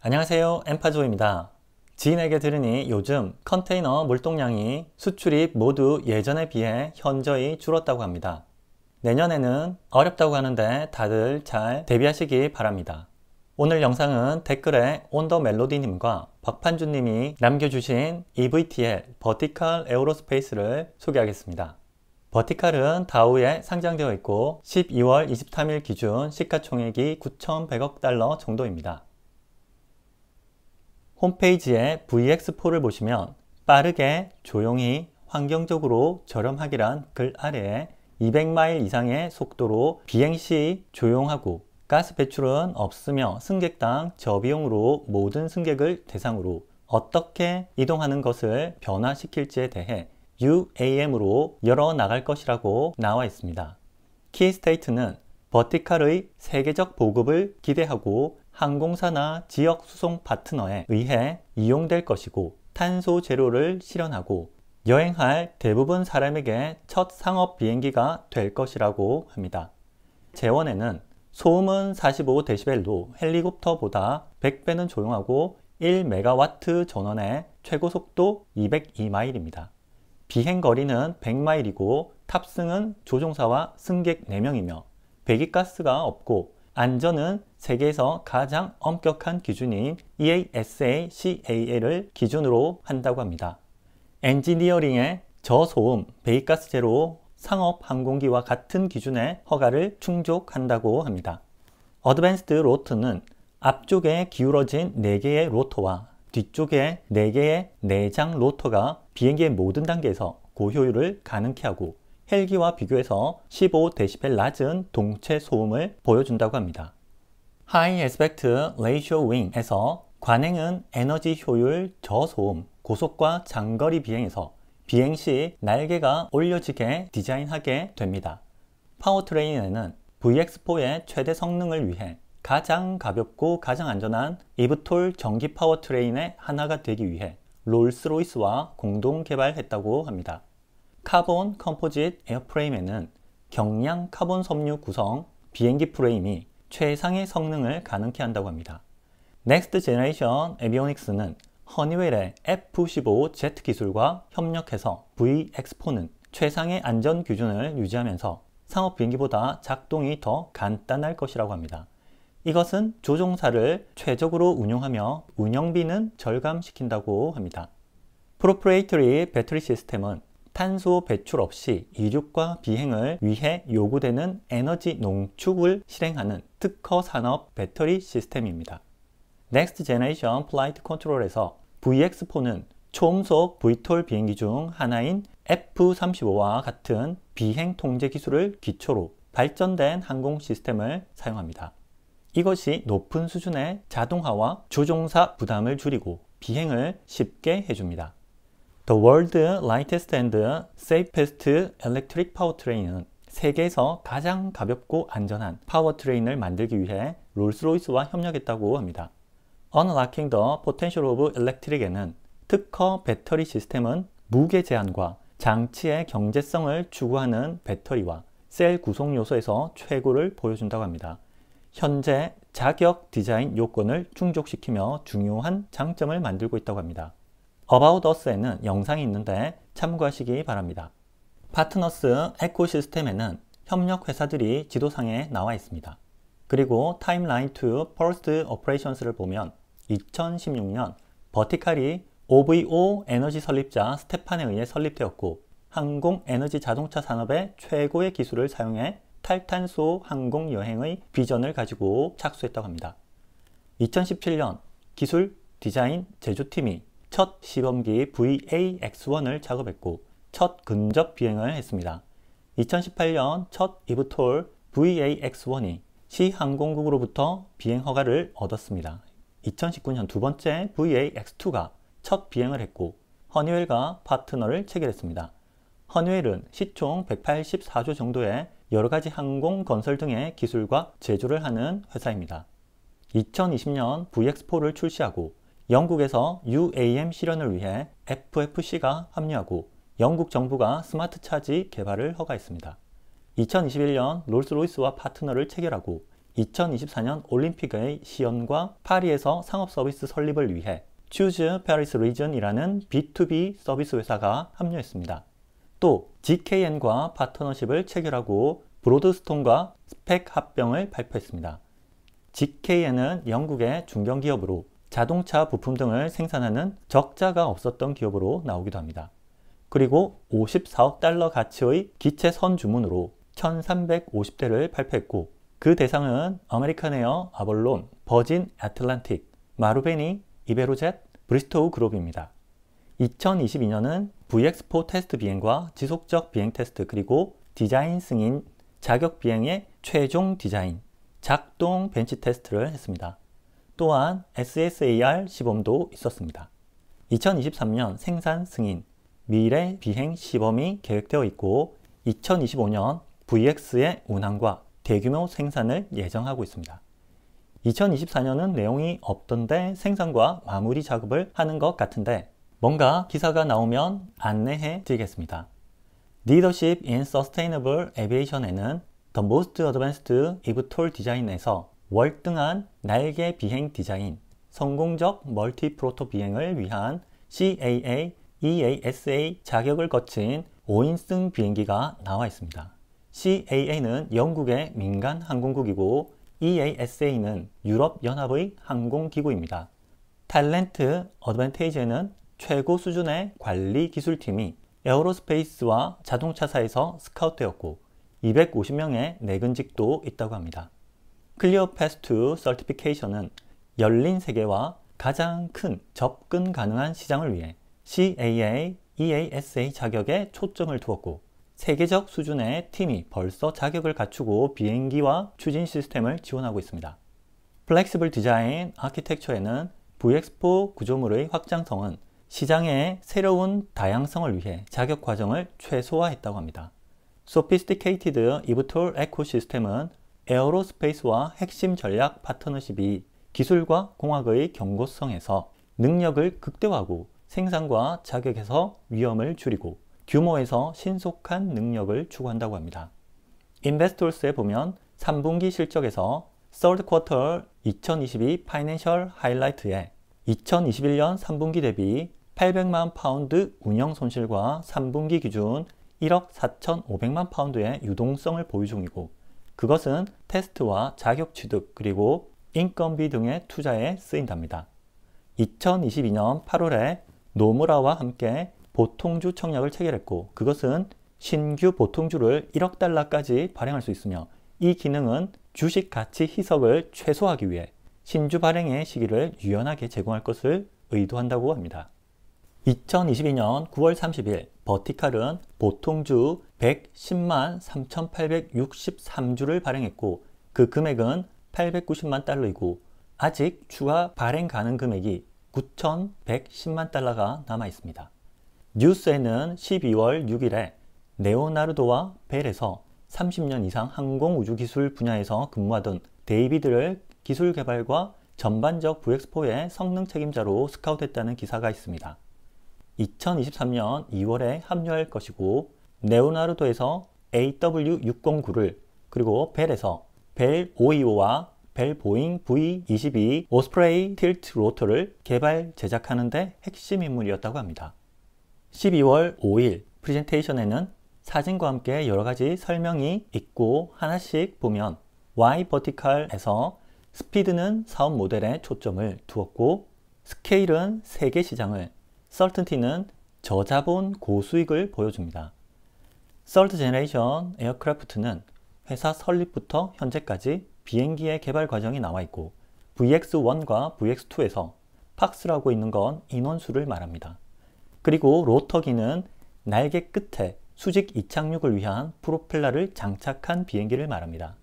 안녕하세요 엠파조입니다 지인에게 들으니 요즘 컨테이너 물동량이 수출입 모두 예전에 비해 현저히 줄었다고 합니다 내년에는 어렵다고 하는데 다들 잘 대비하시기 바랍니다 오늘 영상은 댓글에 온더멜로디님과 박판주님이 남겨주신 EVTL 버티컬 에어로스페이스를 소개하겠습니다. 버티칼은 다우에 상장되어 있고 12월 23일 기준 시가총액이 9,100억 달러 정도입니다. 홈페이지에 VX4를 보시면 빠르게, 조용히, 환경적으로 저렴하기란 글 아래에 200마일 이상의 속도로 비행 시 조용하고 가스 배출은 없으며 승객당 저비용으로 모든 승객을 대상으로 어떻게 이동하는 것을 변화시킬지에 대해 UAM으로 열어 나갈 것이라고 나와 있습니다. 키스테이트는 버티칼의 세계적 보급을 기대하고 항공사나 지역 수송 파트너에 의해 이용될 것이고 탄소 제로를 실현하고 여행할 대부분 사람에게 첫 상업 비행기가 될 것이라고 합니다. 재원에는 소음은 45데시벨로 헬리콥터보다 100배는 조용하고 1메가와트 전원의 최고 속도 202마일입니다. 비행 거리는 100마일이고 탑승은 조종사와 승객 4명이며 배기가스가 없고 안전은 세계에서 가장 엄격한 기준인 EASA c a a 을 기준으로 한다고 합니다. 엔지니어링의 저소음, 베이가스 제로, 상업 항공기와 같은 기준의 허가를 충족한다고 합니다. 어드밴스드 로트는 앞쪽에 기울어진 4개의 로터와 뒤쪽에 4개의 내장 로터가 비행기의 모든 단계에서 고효율을 가능케 하고 헬기와 비교해서 15dB 낮은 동체 소음을 보여준다고 합니다. High Aspect Ratio Wing에서 관행은 에너지 효율 저소음, 고속과 장거리 비행에서 비행 시 날개가 올려지게 디자인하게 됩니다. 파워트레인에는 VX4의 최대 성능을 위해 가장 가볍고 가장 안전한 이브톨 전기 파워트레인의 하나가 되기 위해 롤스로이스와 공동 개발했다고 합니다. 카본 컴포짓 에어프레임에는 경량 카본 섬유 구성 비행기 프레임이 최상의 성능을 가능케 한다고 합니다. 넥스트 제네이션 에비오닉스는 허니웰의 F-15 제 기술과 협력해서 VX4는 최상의 안전 기준을 유지하면서 상업 비행기보다 작동이 더 간단할 것이라고 합니다. 이것은 조종사를 최적으로 운용하며 운영비는 절감시킨다고 합니다. 프로프레이터리 배터리 시스템은 탄소 배출 없이 이륙과 비행을 위해 요구되는 에너지 농축을 실행하는 특허 산업 배터리 시스템입니다. Next Generation Flight Control에서 VX4는 초음속 VTOL 비행기 중 하나인 F-35와 같은 비행 통제 기술을 기초로 발전된 항공 시스템을 사용합니다. 이것이 높은 수준의 자동화와 조종사 부담을 줄이고 비행을 쉽게 해줍니다. The World Lightest and Safest Electric Powertrain은 세계에서 가장 가볍고 안전한 파워트레인을 만들기 위해 롤스로이스와 협력했다고 합니다. Unlocking the Potential of Electric에는 특허 배터리 시스템은 무게 제한과 장치의 경제성을 추구하는 배터리와 셀 구성 요소에서 최고를 보여준다고 합니다. 현재 자격 디자인 요건을 충족시키며 중요한 장점을 만들고 있다고 합니다. About Us에는 영상이 있는데 참고하시기 바랍니다. 파트너스 에코시스템에는 협력 회사들이 지도상에 나와 있습니다. 그리고 타임라인 t 퍼스트 r 퍼레이션스를 보면 2016년 버티칼이 OVO 에너지 설립자 스테판에 의해 설립되었고 항공 에너지 자동차 산업의 최고의 기술을 사용해 탈탄소 항공 여행의 비전을 가지고 착수했다고 합니다. 2017년 기술 디자인 제조팀이 첫 시범기 VAX1을 작업했고 첫 근접 비행을 했습니다. 2018년 첫 이브톨 VAX1이 시항공국으로부터 비행 허가를 얻었습니다. 2019년 두 번째 VAX2가 첫 비행을 했고 허니웰과 파트너를 체결했습니다. 허니웰은 시총 184조 정도의 여러 가지 항공 건설 등의 기술과 제조를 하는 회사입니다. 2020년 VX4를 출시하고 영국에서 UAM 실현을 위해 FFC가 합류하고 영국 정부가 스마트 차지 개발을 허가했습니다. 2021년 롤스로이스와 파트너를 체결하고 2024년 올림픽의 시연과 파리에서 상업 서비스 설립을 위해 Choose Paris Region이라는 B2B 서비스 회사가 합류했습니다. 또 GKN과 파트너십을 체결하고 브로드스톤과 스펙 합병을 발표했습니다. GKN은 영국의 중견기업으로 자동차 부품 등을 생산하는 적자가 없었던 기업으로 나오기도 합니다. 그리고 54억 달러 가치의 기체 선 주문으로 1350대를 발표했고 그 대상은 아메리카네어아벌론 버진 애틀란틱, 마루베니, 이베로젯, 브리스토우 그룹입니다. 2022년은 v x 스포 테스트 비행과 지속적 비행 테스트 그리고 디자인 승인, 자격 비행의 최종 디자인, 작동 벤치 테스트를 했습니다. 또한 SSAR 시범도 있었습니다. 2023년 생산 승인, 미래 비행 시범이 계획되어 있고 2025년 VX의 운항과 대규모 생산을 예정하고 있습니다. 2024년은 내용이 없던데 생산과 마무리 작업을 하는 것 같은데 뭔가 기사가 나오면 안내해 드리겠습니다. Leadership in Sustainable Aviation에는 The Most Advanced EVTOL Design에서 월등한 날개 비행 디자인, 성공적 멀티 프로토 비행을 위한 CAA, EASA 자격을 거친 5인승 비행기가 나와 있습니다. CAA는 영국의 민간 항공국이고 EASA는 유럽연합의 항공기구입니다. 탤런트 어드밴테이지에는 최고 수준의 관리 기술팀이 에어로스페이스와 자동차사에서 스카우트되었고 250명의 내근직도 있다고 합니다. 클리어패스트 서티피케이션은 열린 세계와 가장 큰 접근 가능한 시장을 위해 CAA, EASA 자격에 초점을 두었고 세계적 수준의 팀이 벌써 자격을 갖추고 비행기와 추진 시스템을 지원하고 있습니다. 플렉시블 디자인 아키텍처에는 v x p o 구조물의 확장성은 시장의 새로운 다양성을 위해 자격 과정을 최소화했다고 합니다. 소피스티케이티드 이브톨 에코시스템은 에어로스페이스와 핵심 전략 파트너십이 기술과 공학의 경고성에서 능력을 극대화하고 생산과 자격에서 위험을 줄이고 규모에서 신속한 능력을 추구한다고 합니다. 인베스톨스에 보면 3분기 실적에서 Third Quarter 2022 파이낸셜 하이라이트에 2021년 3분기 대비 800만 파운드 운영 손실과 3분기 기준 1억 4,500만 파운드의 유동성을 보유 중이고 그것은 테스트와 자격 취득 그리고 인건비 등의 투자에 쓰인답니다. 2022년 8월에 노무라와 함께 보통주 청약을 체결했고 그것은 신규 보통주를 1억 달러까지 발행할 수 있으며 이 기능은 주식 가치 희석을 최소화하기 위해 신주 발행의 시기를 유연하게 제공할 것을 의도한다고 합니다. 2022년 9월 30일 버티칼은 보통주 110만 3,863주를 발행했고 그 금액은 890만 달러이고 아직 추가 발행 가능 금액이 9,110만 달러가 남아 있습니다. 뉴스에는 12월 6일에 네오나르도와 벨에서 30년 이상 항공 우주 기술 분야에서 근무하던 데이비드를 기술 개발과 전반적 부엑스포의 성능 책임자로 스카우트했다는 기사가 있습니다. 2023년 2월에 합류할 것이고 네오나르도에서 AW609를 그리고 벨에서 벨 525와 벨 보잉 V22 오스프레이 틸트 로터를 개발 제작하는 데 핵심 인물이었다고 합니다. 12월 5일 프레젠테이션에는 사진과 함께 여러 가지 설명이 있고 하나씩 보면 Y 버티컬에서 스피드는 사업 모델에 초점을 두었고 스케일은 세계 시장을, 썰튼티는 저자본 고수익을 보여줍니다. Third Generation a i r c r a f t 는 회사 설립부터 현재까지 비행기의 개발 과정이 나와 있고 VX1과 VX2에서 팍스라고 있는 건 인원수를 말합니다. 그리고 로터기는 날개 끝에 수직 이착륙을 위한 프로펠러를 장착한 비행기를 말합니다.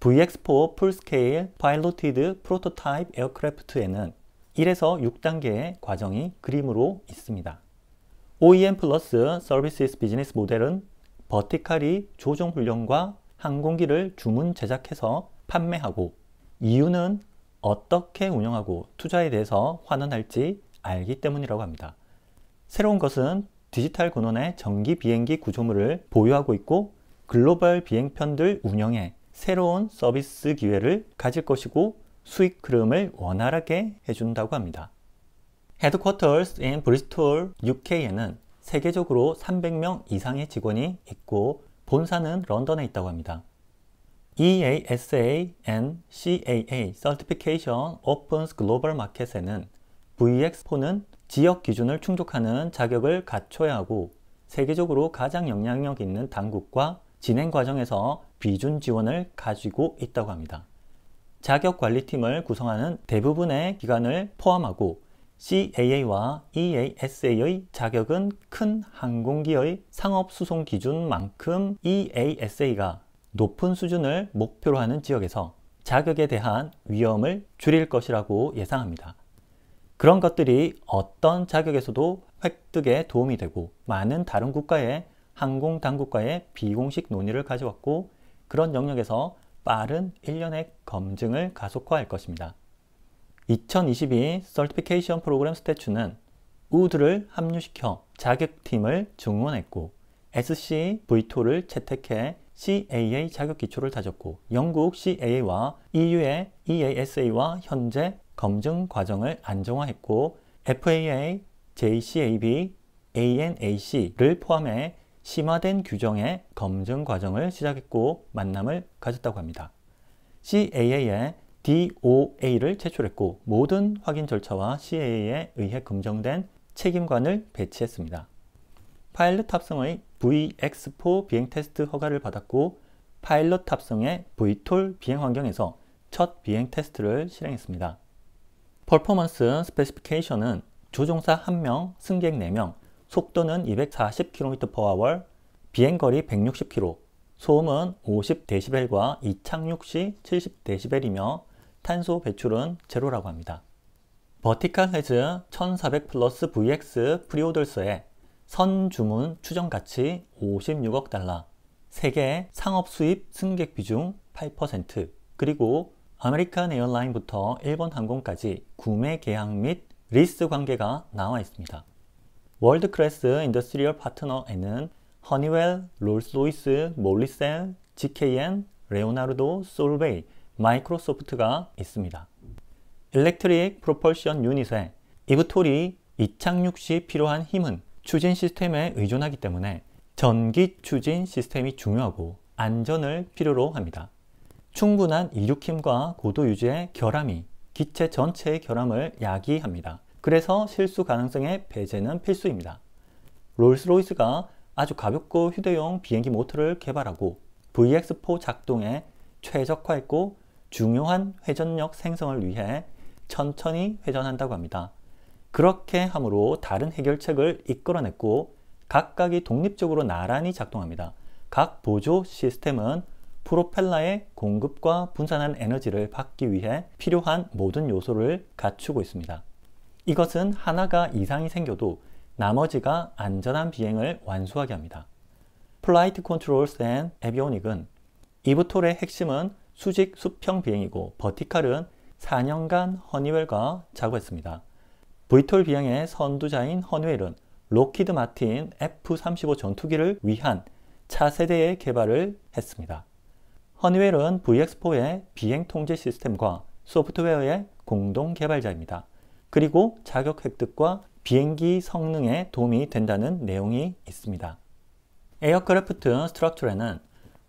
VX4 풀스케일 파일로티드 프로토타입 에어크래프트에는 1에서 6단계의 과정이 그림으로 있습니다. OEM 플러스 서비스 비즈니스 모델은 버티칼이 조종훈련과 항공기를 주문 제작해서 판매하고 이유는 어떻게 운영하고 투자에 대해서 환원할지 알기 때문이라고 합니다. 새로운 것은 디지털 근원의 전기 비행기 구조물을 보유하고 있고 글로벌 비행편들 운영에 새로운 서비스 기회를 가질 것이고 수익 흐름을 원활하게 해준다고 합니다. 헤드쿼터스 인 브리스톨 UK에는 세계적으로 300명 이상의 직원이 있고 본사는 런던에 있다고 합니다. EASA and CAA Certification Opens Global Market에는 VX포는 지역 기준을 충족하는 자격을 갖춰야 하고 세계적으로 가장 영향력 있는 당국과 진행 과정에서 비준 지원을 가지고 있다고 합니다. 자격 관리팀을 구성하는 대부분의 기관을 포함하고 CAA와 EASA의 자격은 큰 항공기의 상업 수송 기준만큼 EASA가 높은 수준을 목표로 하는 지역에서 자격에 대한 위험을 줄일 것이라고 예상합니다. 그런 것들이 어떤 자격에서도 획득에 도움이 되고 많은 다른 국가의 항공 당국과의 비공식 논의를 가져왔고 그런 영역에서 빠른 1년의 검증을 가속화할 것입니다. 2022 Certification Program 스태츄는 우드를 합류시켜 자격팀을 증원했고 SCV2를 채택해 CAA 자격 기초를 다졌고 영국 CAA와 EU의 EASA와 현재 검증 과정을 안정화했고 FAA, JCAB, ANAC를 포함해 심화된 규정의 검증 과정을 시작했고 만남을 가졌다고 합니다. CAA의 DOA를 제출했고 모든 확인 절차와 CA에 의해 검증된 책임관을 배치했습니다. 파일럿 탑승의 VX4 비행 테스트 허가를 받았고 파일럿 탑승의 VTOL 비행 환경에서 첫 비행 테스트를 실행했습니다. 퍼포먼스 스페시피케이션은 조종사 1명, 승객 4명, 속도는 240km/h, 비행거리 160km, 소음은 50dB과 이착륙 시 70dB이며 탄소 배출은 제로라고 합니다. 버티칼 헤즈 1400 플러스 VX 프리오들스의선 주문 추정 가치 56억 달러, 세계 상업 수입 승객 비중 8%, 그리고 아메리칸 에어라인부터 일본 항공까지 구매 계약 및 리스 관계가 나와 있습니다. 월드클래스 인더스트리얼 파트너에는 허니웰, 롤스로이스, 몰리셀, GKN, 레오나르도, 솔베이, 마이크로소프트가 있습니다. 일렉트릭 프로펄션 유닛에 이브톨이 이착륙 시 필요한 힘은 추진 시스템에 의존하기 때문에 전기 추진 시스템이 중요하고 안전을 필요로 합니다. 충분한 이륙 힘과 고도 유지의 결함이 기체 전체의 결함을 야기합니다. 그래서 실수 가능성의 배제는 필수입니다. 롤스로이스가 아주 가볍고 휴대용 비행기 모터를 개발하고 VX4 작동에 최적화했고 중요한 회전력 생성을 위해 천천히 회전한다고 합니다. 그렇게 함으로 다른 해결책을 이끌어냈고 각각이 독립적으로 나란히 작동합니다. 각 보조 시스템은 프로펠러의 공급과 분산한 에너지를 받기 위해 필요한 모든 요소를 갖추고 있습니다. 이것은 하나가 이상이 생겨도 나머지가 안전한 비행을 완수하게 합니다. 플라이트 컨트롤스 앤 에비오닉은 이브톨의 핵심은 수직 수평 비행이고 버티칼은 4년간 허니웰과 작업했습니다. 브이톨 비행의 선두자인 허니웰은 로키드 마틴 F-35 전투기를 위한 차세대의 개발을 했습니다. 허니웰은 VX4의 비행 통제 시스템과 소프트웨어의 공동 개발자입니다. 그리고 자격 획득과 비행기 성능에 도움이 된다는 내용이 있습니다. 에어크래프트 스트럭처에는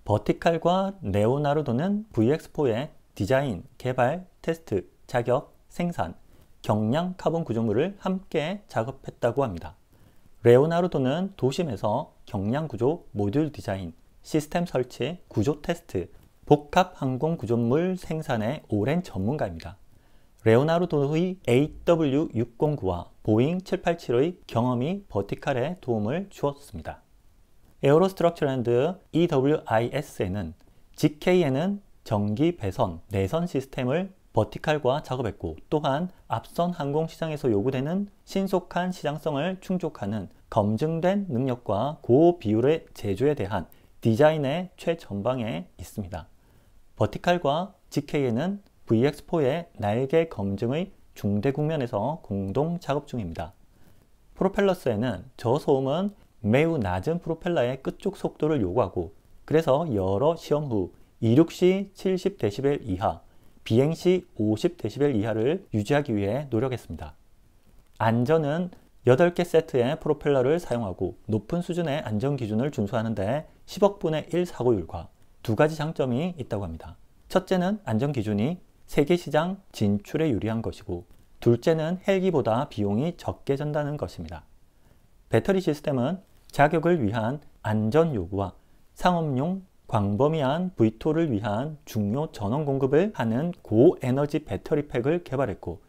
버티칼과 네오나르도는 VX4의 디자인, 개발, 테스트, 자격, 생산, 경량 카본 구조물을 함께 작업했다고 합니다. 레오나르도는 도심에서 경량 구조 모듈 디자인, 시스템 설치, 구조 테스트, 복합 항공 구조물 생산의 오랜 전문가입니다. 레오나르도의 AW609와 보잉 787의 경험이 버티칼에 도움을 주었습니다. 에어로스트럭처 랜드 EWIS에는 GK에는 전기 배선, 내선 시스템을 버티칼과 작업했고 또한 앞선 항공 시장에서 요구되는 신속한 시장성을 충족하는 검증된 능력과 고비율의 제조에 대한 디자인의 최전방에 있습니다. 버티칼과 GK에는 VX4의 날개 검증의 중대 국면에서 공동 작업 중입니다. 프로펠러스에는 저소음은 매우 낮은 프로펠러의 끝쪽 속도를 요구하고 그래서 여러 시험 후 이륙 시7 0데시 이하, 비행 시5 0데시 이하를 유지하기 위해 노력했습니다. 안전은 8개 세트의 프로펠러를 사용하고 높은 수준의 안전 기준을 준수하는데 10억분의 1 사고율과 두 가지 장점이 있다고 합니다. 첫째는 안전 기준이 세계 시장 진출에 유리한 것이고 둘째는 헬기보다 비용이 적게 든다는 것입니다. 배터리 시스템은 자격을 위한 안전 요구와 상업용 광범위한 V2를 위한 중요 전원 공급을 하는 고에너지 배터리팩을 개발했고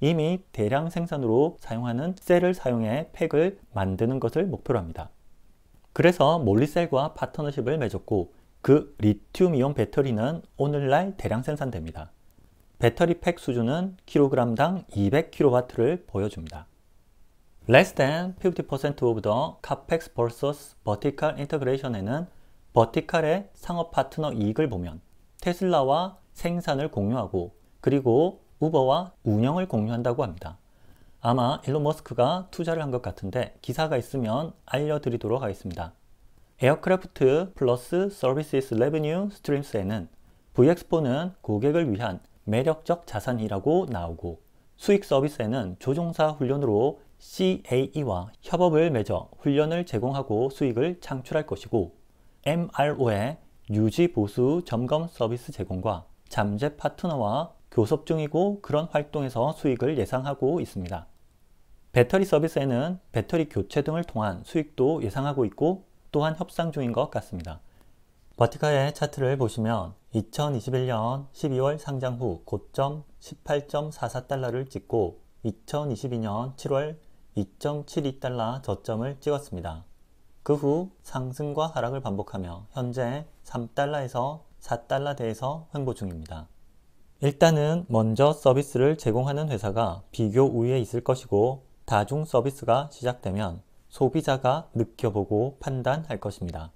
이미 대량 생산으로 사용하는 셀을 사용해 팩을 만드는 것을 목표로 합니다. 그래서 몰리셀과 파트너십을 맺었고 그 리튬이온 배터리는 오늘날 대량 생산됩니다. 배터리 팩 수준은 킬로그램당 200kW를 보여줍니다. less than 50% of the capex versus vertical integration에는 버티칼의 상업 파트너 이익을 보면 테슬라와 생산을 공유하고 그리고 우버와 운영을 공유한다고 합니다. 아마 일론 머스크가 투자를 한 것 같은데 기사가 있으면 알려드리도록 하겠습니다. 에어크래프트 플러스 서비스 레베뉴 스트림스에는 VX4는 고객을 위한 매력적 자산이라고 나오고 수익 서비스에는 조종사 훈련으로 CAE와 협업을 맺어 훈련을 제공하고 수익을 창출할 것이고 MRO의 유지 보수 점검 서비스 제공과 잠재 파트너와 교섭 중이고 그런 활동에서 수익을 예상하고 있습니다. 배터리 서비스에는 배터리 교체 등을 통한 수익도 예상하고 있고 또한 협상 중인 것 같습니다. 버티카의 차트를 보시면 2021년 12월 상장 후 고점 18.44달러를 찍고 2022년 7월 2.72달러 저점을 찍었습니다. 그 후 상승과 하락을 반복하며 현재 3달러에서 4달러대에서 횡보 중입니다. 일단은 먼저 서비스를 제공하는 회사가 비교 우위에 있을 것이고 다중 서비스가 시작되면 소비자가 느껴보고 판단할 것입니다.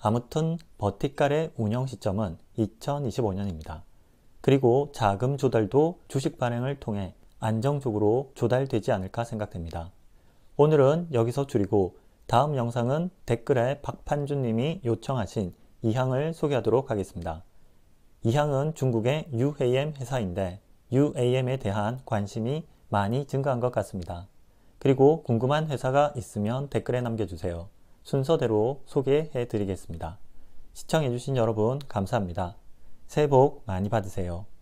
아무튼 버티칼의 운영 시점은 2025년입니다. 그리고 자금 조달도 주식 반행을 통해 안정적으로 조달되지 않을까 생각됩니다. 오늘은 여기서 줄이고 다음 영상은 댓글에 박판주님이 요청하신 이항을 소개하도록 하겠습니다. 이항은 중국의 UAM 회사인데 UAM에 대한 관심이 많이 증가한 것 같습니다. 그리고 궁금한 회사가 있으면 댓글에 남겨주세요. 순서대로 소개해 드리겠습니다. 시청해주신 여러분 감사합니다. 새해 복 많이 받으세요.